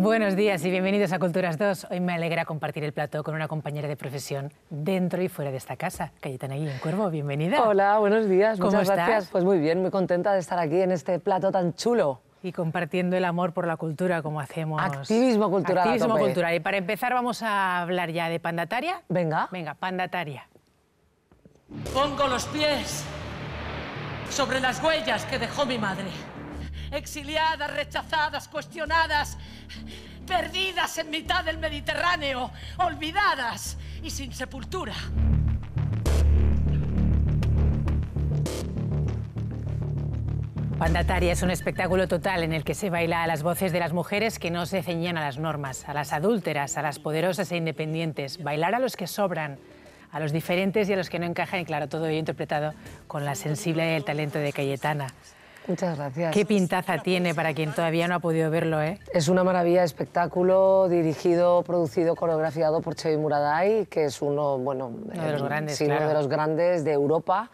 Buenos días y bienvenidos a Culturas 2. Hoy me alegra compartir el plato con una compañera de profesión dentro y fuera de esta casa, Cayetana Guillén Cuervo. Bienvenida. Hola, buenos días. Muchas gracias. Pues muy bien, muy contenta de estar aquí en este plato tan chulo. Y compartiendo el amor por la cultura como hacemos. Activismo cultural. Activismo cultural. Y para empezar vamos a hablar ya de pandataria. Venga. Venga, pandataria. Pongo los pies sobre las huellas que dejó mi madre exiliadas, rechazadas, cuestionadas, perdidas en mitad del Mediterráneo, olvidadas y sin sepultura. Pandataria es un espectáculo total en el que se baila a las voces de las mujeres que no se ceñían a las normas, a las adúlteras, a las poderosas e independientes, bailar a los que sobran, a los diferentes y a los que no encajan, y claro, todo ello interpretado con la sensibilidad y el talento de Cayetana. Muchas gracias. Qué pintaza tiene para quien todavía no ha podido verlo, ¿eh? Es una maravilla, espectáculo dirigido, producido, coreografiado por Chevy Muraday, que es uno, bueno, de los eh, grandes, uno de los grandes de Europa.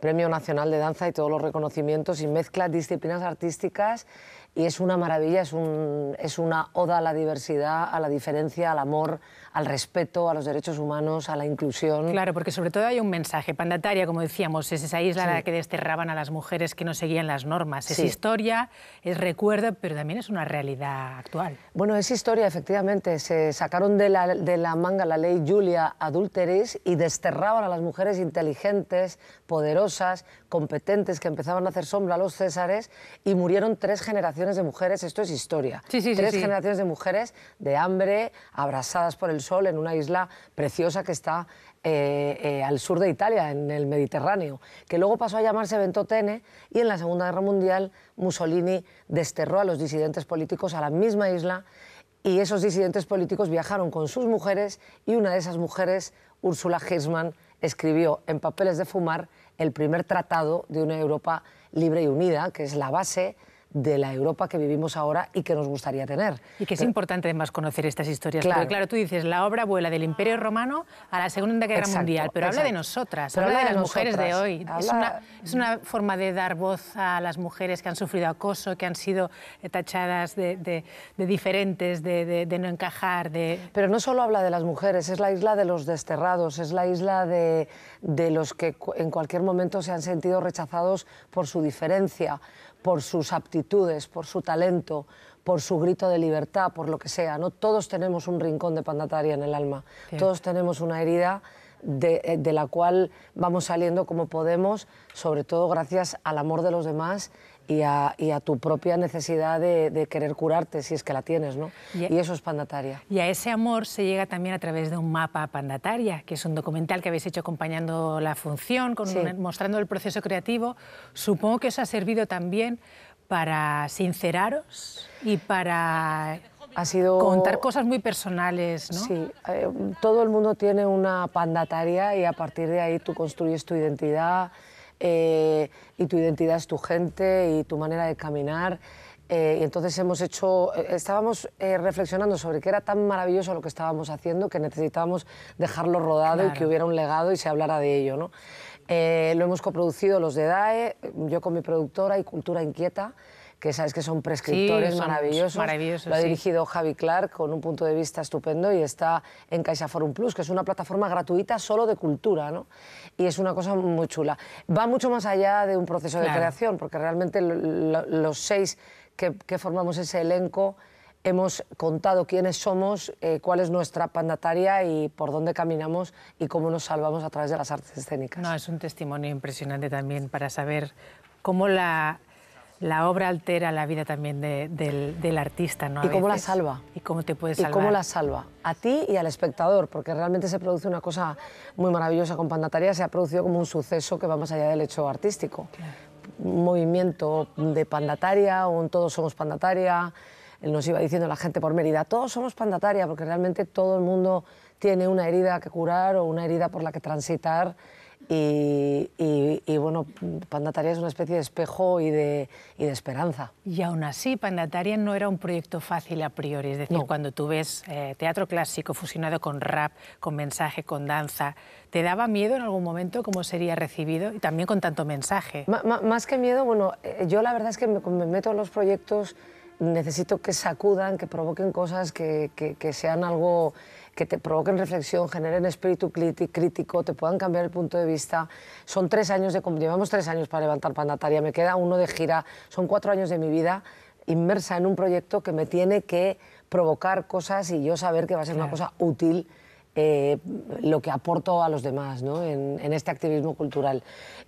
Premio Nacional de Danza y todos los reconocimientos y mezcla disciplinas artísticas y es una maravilla, es, un, es una oda a la diversidad, a la diferencia, al amor, al respeto, a los derechos humanos, a la inclusión. Claro, porque sobre todo hay un mensaje. Pandataria, como decíamos, es esa isla la que desterraban a las mujeres que no seguían las normas. Es historia, es recuerdo, pero también es una realidad actual. Bueno, es historia, efectivamente. Se sacaron de la, de la manga la ley Julia Adulteris y desterraban a las mujeres inteligentes, poderosas, competentes, que empezaban a hacer sombra a los césares y murieron tres generaciones de mujeres, esto es historia. Tres generaciones de mujeres de hambre, abrazadas por el sol en una isla preciosa que está eh, eh, al sur de Italia, en el Mediterráneo, que luego pasó a llamarse Ventotene y en la Segunda Guerra Mundial Mussolini desterró a los disidentes políticos a la misma isla y esos disidentes políticos viajaron con sus mujeres y una de esas mujeres, Ursula Hirschman, escribió en papeles de fumar el primer tratado de una Europa libre y unida, que es la base de la Europa que vivimos ahora y que nos gustaría tener. Y que es importante además conocer estas historias. Claro. claro, tú dices, la obra vuela del Imperio Romano a la Segunda Guerra Mundial, pero habla de nosotras, habla de, las mujeres de hoy. Es, una, es, una, forma de dar voz a las mujeres que han sufrido acoso, que han sido eh, tachadas de, diferentes, de, no encajar. De... Pero no solo habla de las mujeres, es la isla de los desterrados, es la isla de, de los que en cualquier momento se han sentido rechazados por su diferencia, por sus aptitudes por su talento, por su grito de libertad, por lo que sea. ¿no? Todos tenemos un rincón de pandataria en el alma, todos tenemos una herida eh, de, la cual vamos saliendo como podemos, sobre todo gracias al amor de los demás y a, tu propia necesidad de, querer curarte, si es que la tienes, ¿no? Y, eso es Pandataria. Y a ese amor se llega también a través de un mapa Pandataria, que es un documental que habéis hecho acompañando la función, con mostrando el proceso creativo. Supongo que os ha servido también para sinceraros y para ha sido... contar cosas muy personales. ¿no? Sí, eh, todo el mundo tiene una pandataria y a partir de ahí tú construyes tu identidad eh, y tu identidad es tu gente y tu manera de caminar. Eh, y entonces hemos hecho, estábamos reflexionando sobre que era tan maravilloso lo que estábamos haciendo que necesitábamos dejarlo rodado y que hubiera un legado y se hablara de ello. ¿no? Eh, lo hemos coproducido los de DAE, yo con mi productora y Cultura Inquieta, que sabes que son prescriptores maravillosos. Lo ha dirigido Javi Clark con un punto de vista estupendo y está en Caixa Forum Plus, que es una plataforma gratuita solo de cultura, ¿no? Y es una cosa muy chula. Va mucho más allá de un proceso de creación, porque realmente los seis que formamos ese elenco hemos contado quiénes somos, eh, cuál es nuestra pandataria y por dónde caminamos y cómo nos salvamos a través de las artes escénicas. No, es un testimonio impresionante también para saber cómo la, obra altera la vida también del, artista. y cómo la salva. Y cómo te puede salvar. Y cómo la salva, a ti y al espectador, porque realmente se produce una cosa muy maravillosa con Pandataria, se ha producido como un suceso que va más allá del hecho artístico. Un movimiento de Pandataria, un Todos Somos Pandataria, él nos iba diciendo la gente por Mérida, todos somos pandataria, porque realmente todo el mundo tiene una herida que curar o una herida por la que transitar. Y, bueno, Pandataria es una especie de espejo y de, y de, esperanza. Y aún así, Pandataria no era un proyecto fácil a priori. Es decir, cuando tú ves eh, teatro clásico fusionado con rap, con mensaje, con danza, ¿te daba miedo en algún momento cómo sería recibido y también con tanto mensaje? más que miedo, bueno, eh, yo la verdad es que me, me meto en los proyectos necesito que sacudan, que provoquen cosas, que, sean algo que te provoquen reflexión, generen espíritu crítico, te puedan cambiar el punto de vista. Son tres años de... Llevamos tres años para levantar Pandataria, me queda uno de gira. Son cuatro años de mi vida inmersa en un proyecto que me tiene que provocar cosas y yo saber que va a ser una cosa útil eh, lo que aporto a los demás ¿no? en, este activismo cultural.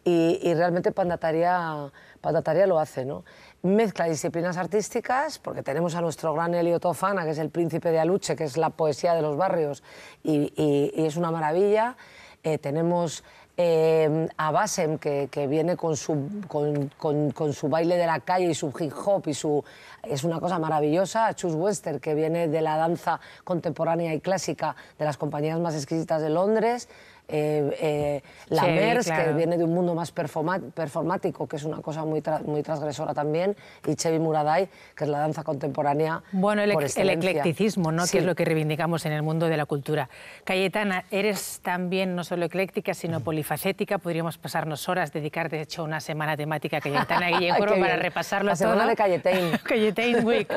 Y, y realmente Pandataria, Pandataria lo hace. ¿no? mezcla disciplinas artísticas, porque tenemos a nuestro gran Elio Tofana, que es el príncipe de Aluche, que es la poesía de los barrios, y, es una maravilla. Eh, tenemos eh, a Basem, que, viene con su, baile de la calle y su hip hop, y su, es una cosa maravillosa. A Chus Wester, que viene de la danza contemporánea y clásica de las compañías más exquisitas de Londres. Eh, eh, la MERS, que viene de un mundo más performático, que es una cosa muy, muy transgresora también, y Chevi Muraday, que es la danza contemporánea. Bueno, el, eclecticismo, ¿no? que es lo que reivindicamos en el mundo de la cultura. Cayetana, eres también no solo ecléctica, sino polifacética. Podríamos pasarnos horas, dedicar de hecho una semana temática a Cayetana Cuervo para repasarlo repasarlo la semana de Cayetain. Cayetain Week.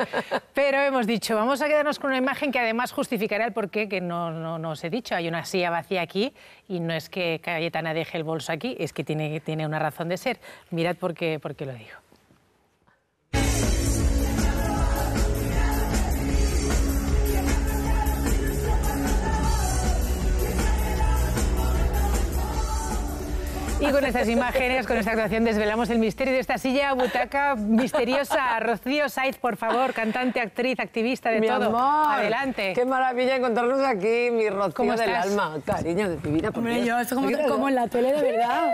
Pero hemos dicho, vamos a quedarnos con una imagen que además justificará el porqué que no, no, no os he dicho. Hay una silla vacía aquí y no es que Cayetana deje el bolso aquí, es que tiene, tiene una razón de ser. Mirad por qué, lo dijo. Y con estas imágenes, con esta actuación, desvelamos el misterio de esta silla, butaca misteriosa. Rocío Saiz, por favor, cantante, actriz, activista de mi todo. Amor, Adelante. Qué maravilla encontrarnos aquí, mi Rocío del alma. Cariño de tu vida. Hombre, yo, como, en la tele, de verdad.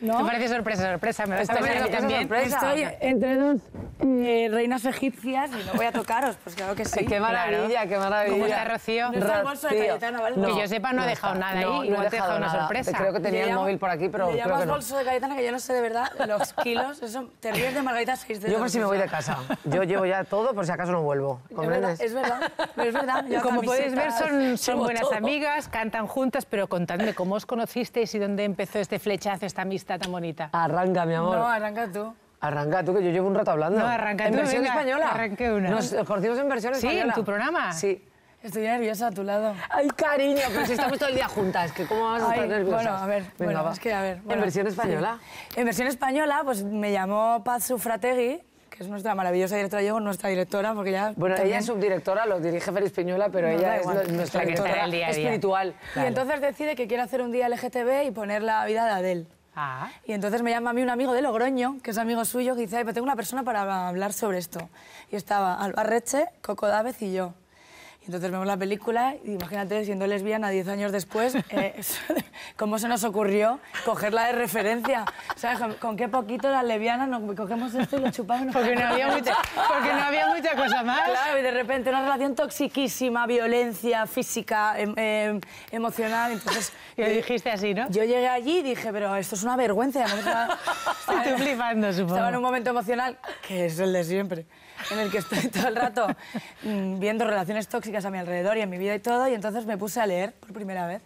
¿no? Me parece sorpresa, sorpresa. Me vas a también. Estoy entre dos eh, reinas egipcias y no voy a tocaros, pues claro que sí. Qué maravilla, qué maravilla. ¿Cómo está Rocío? No está el bolso de Cayetano, ¿vale? No, que yo sepa, no, ha dejado nada ahí. Igual no te he dejado una sorpresa. Creo que tenía el móvil por aquí, pero. Me llamas creo bolso de Cayetano, que yo no sé de verdad los kilos. Eso, te ríes de Margarita seis de Yo por si me voy de casa. Yo llevo ya todo, por si acaso no vuelvo. ¿Comprendes? Es verdad, es verdad. Como podéis ver, son, buenas amigas, cantan juntas, pero contadme cómo os conocisteis y dónde empezó este flechazo, esta amistad tan bonita. Arranca, mi amor. No, arranca tú. Arranca tú, que yo llevo un rato hablando. No, arranca ¿En tú. En versión española. Arranque una. Nos conocimos en versión española. Sí, en tu programa. Sí. Estoy nerviosa a tu lado. Ay, cariño, pero si estamos todo el día juntas, que ¿cómo vas a estar nerviosa? Bueno, a ver, es que a ver. ¿En versión española? En versión española, pues me llamó Paz Sufrategui, que es nuestra maravillosa directora, yo nuestra directora, porque ya... Bueno, ella es subdirectora, lo dirige Félix Piñuela, pero ella es nuestra directora espiritual. Y entonces decide que quiere hacer un día LGTB y poner la vida de Adele. Ah. Y entonces me llama a mí un amigo de Logroño, que es amigo suyo, que dice, tengo una persona para hablar sobre esto. Y estaba Alba Reche, Coco Dávez y yo. Entonces vemos la película y imagínate siendo lesbiana 10 años después, eh, ¿cómo se nos ocurrió cogerla de referencia? ¿Sabes? ¿Con, qué poquito la lesbianas nos cogemos esto y lo chupamos? Porque no había mucha, cosa más. Claro, y de repente una relación toxiquísima, violencia física, em, em, emocional. Entonces, y lo dijiste así, ¿no? Yo llegué allí y dije, pero esto es una vergüenza. Estaba, Estoy flipando, supongo. Estaba en un momento emocional, que es el de siempre, en el que estoy todo el rato mm, viendo relaciones tóxicas a mi alrededor y en mi vida y todo, y entonces me puse a leer por primera vez.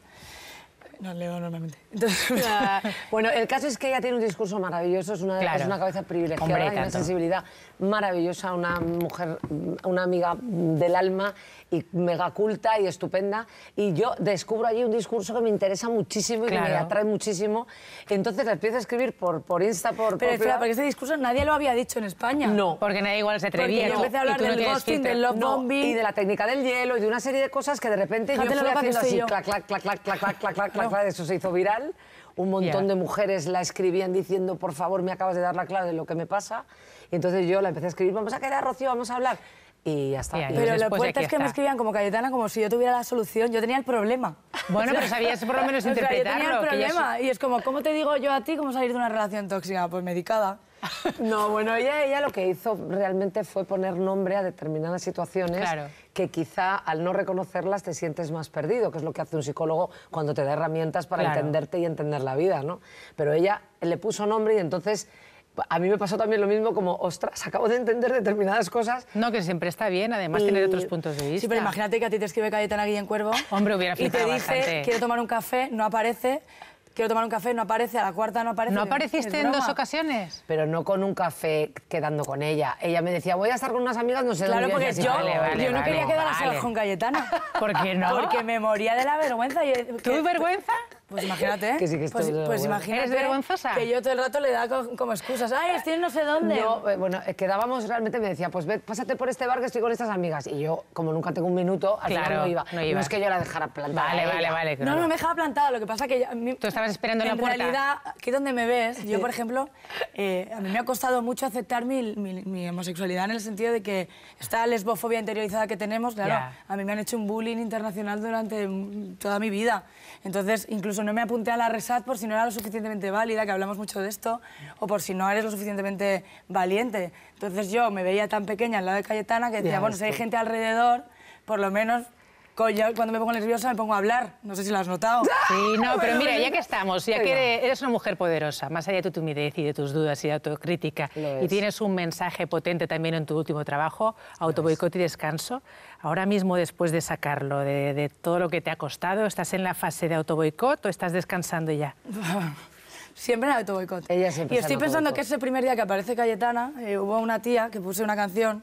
No leo normalmente. Entonces, bueno, el caso es que ella tiene un discurso maravilloso, es una, es una cabeza privilegiada, Hombre, una sensibilidad maravillosa, una mujer, una amiga del alma y mega culta y estupenda. Y yo descubro allí un discurso que me interesa muchísimo y que me atrae muchísimo. Entonces la empiezo a escribir por, por Insta, por... Pero espera, porque ese discurso nadie lo había dicho en España. No. Porque nadie igual se atrevía. Porque yo empecé a hablar del no ghosting, del love Y de la técnica del hielo y de una serie de cosas que de repente yo fui haciendo así, clac, clac, clac, clac, clac, clac, clac, clac, clac, eso se hizo viral. Un montón de mujeres la escribían diciendo, por favor, me acabas de dar la clave de lo que me pasa. Y entonces yo la empecé a escribir, vamos a quedar, Rocío, vamos a hablar. Y ya está. pero lo pues, fuerte es que me escribían como Cayetana, como si yo tuviera la solución. Yo tenía el problema. Bueno, pero sabías por lo menos interpretarlo. yo tenía el problema. Y es como, ¿cómo te digo yo a ti cómo salir de una relación tóxica? Pues medicada. No, bueno, ella, ella lo que hizo realmente fue poner nombre a determinadas situaciones que quizá al no reconocerlas te sientes más perdido, que es lo que hace un psicólogo cuando te da herramientas para entenderte y entender la vida, ¿no? Pero ella le puso nombre y entonces a mí me pasó también lo mismo, como, ostras, acabo de entender determinadas cosas. No, que siempre está bien, además, tiene otros puntos de vista. Sí, pero imagínate que a ti te escribe Cayetana Guillén Cuervo. Hombre, hubiera Y te dice, quiero tomar un café, no aparece quiero tomar un café, no aparece, a la cuarta no aparece. ¿No apareciste en dos ocasiones? Pero no con un café quedando con ella. Ella me decía, voy a estar con unas amigas, no sé claro, dónde. Claro, porque yo, yo no quería quedar a con Cayetana. ¿Por qué no? Porque me moría de la vergüenza. ¿Tú vergüenza? Pues imagínate. que pues, pues imagínate. vergonzosa? Que yo todo el rato le da como excusas. Ay, estoy en no sé dónde. Eh, bueno, quedábamos realmente, me decía, pues ve, pásate por este bar que estoy con estas amigas. Y yo, como nunca tengo un minuto, claro, no iba. No, es que yo la dejara plantada. Vale, vale, vale. No, no, me dejaba plantada. Lo que pasa que... Tú estabas esperando en la puerta. En realidad, aquí donde me ves, yo, por ejemplo, eh, a mí me ha costado mucho aceptar mi, homosexualidad en el sentido de que esta lesbofobia interiorizada que tenemos, claro, a mí me han hecho un bullying internacional durante toda mi vida. Entonces, incluso no me apunté a la RESAT por si no era lo suficientemente válida, que hablamos mucho de esto, o por si no eres lo suficientemente valiente. Entonces yo me veía tan pequeña al lado de Cayetana que decía, bueno, si hay gente alrededor, por lo menos cuando me pongo nerviosa me pongo a hablar. No sé si lo has notado. ¡Ah! Sí, no, pero mira, ya que estamos, ya que eres una mujer poderosa, más allá de tu timidez y de tus dudas y de autocrítica, y tienes un mensaje potente también en tu último trabajo, Autoboicot y Descanso, ahora mismo después de sacarlo, de, todo lo que te ha costado, ¿estás en la fase de Autoboicot o estás descansando ya? Siempre en autoboicot. Y estoy pensando que ese primer día que aparece Cayetana, eh, hubo una tía que puse una canción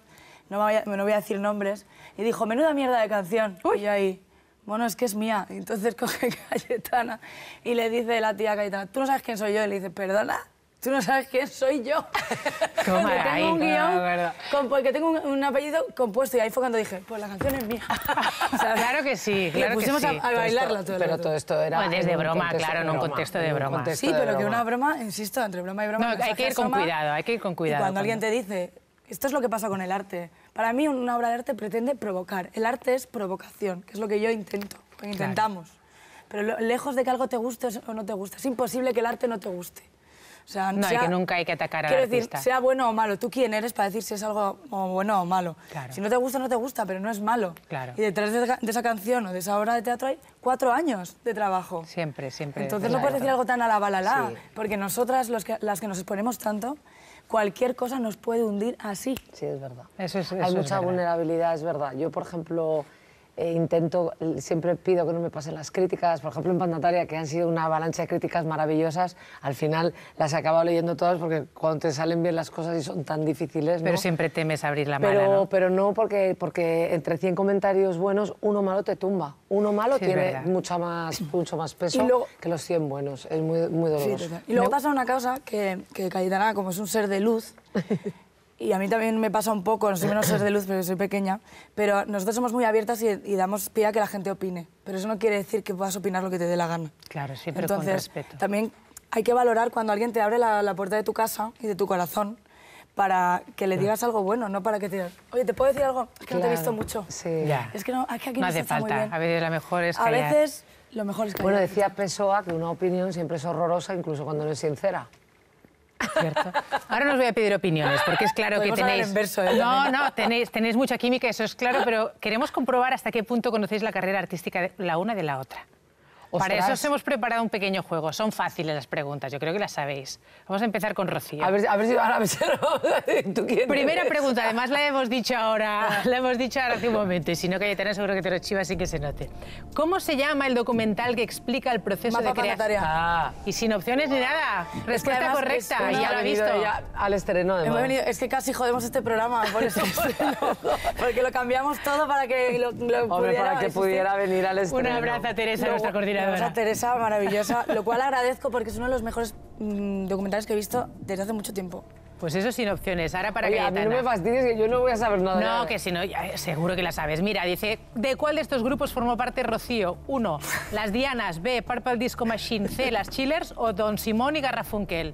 no, no voy a decir nombres, y dijo, menuda mierda de canción. Uy. Y ahí, bueno, es que es mía. entonces coge Cayetana y le dice la tía Cayetana, ¿tú no sabes quién soy yo? Y le dice, ¿perdona? Tú no sabes quién soy yo. porque tengo un guión, porque tengo un, apellido compuesto y ahí fue cuando dije, pues la canción es mía. o sea, claro que sí, claro y pusimos a, bailarla todo, Pero todo esto era... Pues desde broma, claro, en un contexto de broma. sí, pero que una broma, insisto, entre broma y broma... No, hay que ir con cuidado, hay que ir con cuidado. Y cuando alguien te dice, esto es lo que pasa con el arte. Para mí una obra de arte pretende provocar. El arte es provocación, que es lo que yo intento, lo que intentamos. Pero lejos de que algo te guste o no te guste, es imposible que el arte no te guste. O sea, no, y que nunca hay que atacar al artista. decir, sea bueno o malo. Tú quién eres para decir si es algo bueno o malo. Si no te gusta, no te gusta, pero no es malo. Y detrás de, esa canción o de esa obra de teatro hay cuatro años de trabajo. Siempre, siempre. Entonces no puedes decir algo tan a la balala, porque nosotras las que nos exponemos tanto cualquier cosa nos puede hundir así. Sí, es verdad. Eso es, eso Hay mucha vulnerabilidad, es verdad. Yo, por ejemplo, eh, intento, eh, siempre pido que no me pasen las críticas, por ejemplo en Pandataria, que han sido una avalancha de críticas maravillosas, al final las he acabado leyendo todas porque cuando te salen bien las cosas y son tan difíciles... Pero siempre temes abrir la pero, Pero no, porque, porque entre 100 comentarios buenos, uno malo te tumba. Uno malo tiene más, mucho más peso que los 100 buenos. Es muy, muy doloroso. y luego pasa una cosa que, que como es un ser de luz... y a mí también me pasa un poco, no soy menos ser de luz, pero soy pequeña, pero nosotros somos muy abiertas y, damos pie a que la gente opine, pero eso no quiere decir que puedas opinar lo que te dé la gana. Claro, sí, pero Entonces, con respeto. También hay que valorar cuando alguien te abre la, puerta de tu casa y de tu corazón para que le mm. digas algo bueno, no para que te digas, oye, ¿te puedo decir algo? Es que no te he visto mucho. Sí. Ya. Es que no, aquí no, hace falta. Muy A veces mejor es A veces lo mejor es que... Bueno, decía Pessoa que una opinión siempre es horrorosa, incluso cuando no es sincera. Ahora no os voy a pedir opiniones, porque es claro que tenéis... ¿eh? No, no, tenéis, tenéis mucha química, eso es claro, pero queremos comprobar hasta qué punto conocéis la carrera artística de la una de la otra. Para eso os hemos preparado un pequeño juego. Son fáciles las preguntas, yo creo que las sabéis. Vamos a empezar con Rocío. A ver, si ahora ¿Tú Primera pregunta, además la hemos dicho ahora, la hemos dicho ahora hace un momento, y si no, Cayetana seguro que te lo chivas así que se note. ¿Cómo se llama el documental que explica el proceso de creación? Ah. Y sin opciones ni nada. Respuesta correcta, ya lo he visto. al estreno, además. es que casi jodemos este programa, por eso. Este porque lo cambiamos todo para que lo, pudiera, para que pudiera venir al estreno. Un abrazo Teresa, nuestra coordinadora. Inspiradora. Teresa, maravillosa, lo cual agradezco porque es uno de los mejores mm, documentales que he visto desde hace mucho tiempo. Pues eso sin opciones. Ahora para Oye, A mí no me fastidies que yo no voy a saber nada. No, que si no, eh, seguro que la sabes. Mira, dice, ¿de cuál de estos grupos formó parte Rocío? Uno, las Dianas, B, Purple Disco Machine, C, las Chillers o Don Simón y Garrafunkel.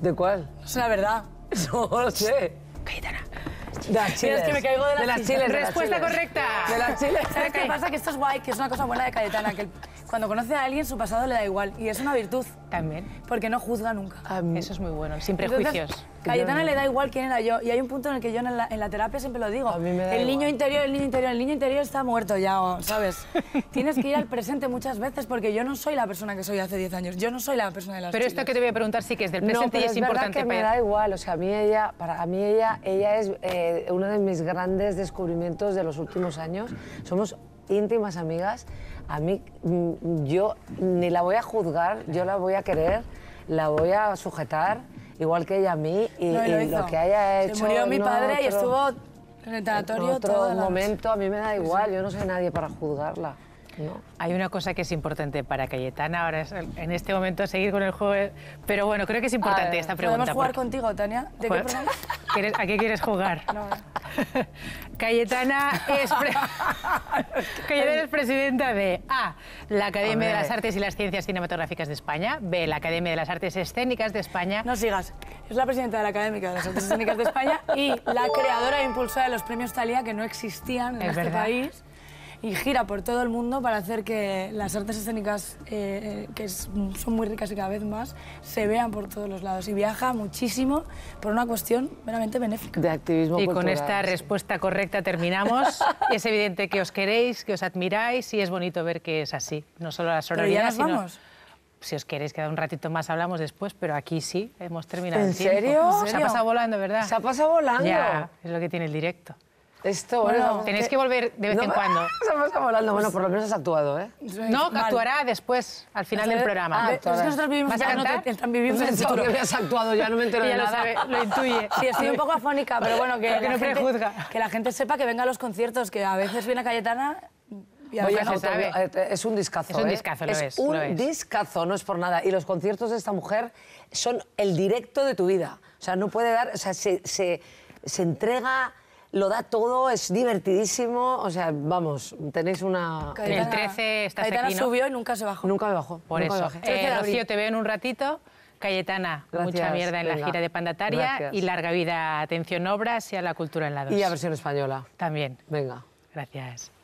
¿De cuál? Es la verdad. No lo sé. Cayetana. De las Chillers. Es que me caigo de las, Respuesta correcta. De las Chillers. ¿Sabes qué pasa? Que esto es guay, que es una cosa buena de Cayetana, que el cuando conoce a alguien su pasado le da igual y es una virtud. También. Porque no juzga nunca. Eso es muy bueno, sin prejuicios. Cayetana le da igual quién era yo y hay un punto en el que yo en la, terapia siempre lo digo. el niño interior, el niño interior, el niño interior está muerto ya, ¿sabes? Tienes que ir al presente muchas veces porque yo no soy la persona que soy hace 10 años, yo no soy la persona de las Pero esto que te voy a preguntar sí que es del presente y es y es, es importante. Que me da igual, o sea, a mí ella, para mí ella, ella es eh, uno de mis grandes descubrimientos de los últimos años. Somos íntimas amigas, a mí mm, yo ni la voy a juzgar, yo la voy a querer, la voy a sujetar, igual que ella a mí, y, lo, que haya hecho... murió mi padre y estuvo en el otro momento, a mí me da igual, yo no soy nadie para juzgarla. Hay una cosa que es importante para Cayetana ahora en este momento seguir con el juego, eh, pero bueno, creo que es importante ah, esta pregunta. ¿Podemos jugar contigo, Tania? ¿De qué ¿A qué quieres jugar? Cayetana, es presidenta de A, la Academia de las Artes y las Ciencias Cinematográficas de España, B, la Academia de las Artes Escénicas de España. No sigas, es la presidenta de la Academia de las Artes Escénicas de España y la creadora e impulsora de los premios Talía que no existían en este país y gira por todo el mundo para hacer que las artes escénicas, eh, eh, que son muy ricas y cada vez más, se vean por todos los lados. Y viaja muchísimo por una cuestión meramente benéfica. De activismo Y con esta respuesta correcta terminamos. es evidente que os queréis, que os admiráis y es bonito ver que es así. No solo las sororidades, sino... Vamos si os queréis quedar un ratito más, hablamos después, pero aquí sí, hemos terminado. ¿En, el serio? ¿En serio? Se ha pasado volando, ¿verdad? Se ha pasado volando. Ya, es lo que tiene el directo. Esto, bueno, Tenéis que volver de vez en cuando. Estamos volando. Bueno, por lo menos has actuado, ¿eh? No, que actuará después, al final del programa. Ah, nosotros vivimos ¿Vas a cantar? No no en que habías actuado ya, no me entero de nada. Lo, intuye. Sí, estoy un poco afónica, pero bueno, que, que, la gente, que la gente sepa que venga a los conciertos, que a veces viene a Cayetana Oye, eh, Es un discazo. Es un ¿eh? discazo, lo es. es un discazo, no es por nada. Y los conciertos de esta mujer son el directo de tu vida. O sea, no puede dar. O sea, se, se, se entrega lo da todo, es divertidísimo. O sea, vamos, tenéis una. el 13 estás Cayetana subió y nunca se bajó. Nunca me bajó. Por eso. Eh, Rocío, te veo en un ratito. Cayetana, mucha mierda en la gira de Pandataria y larga vida, atención, obras y a la cultura en la dos. Y a versión española. También. Venga. Gracias.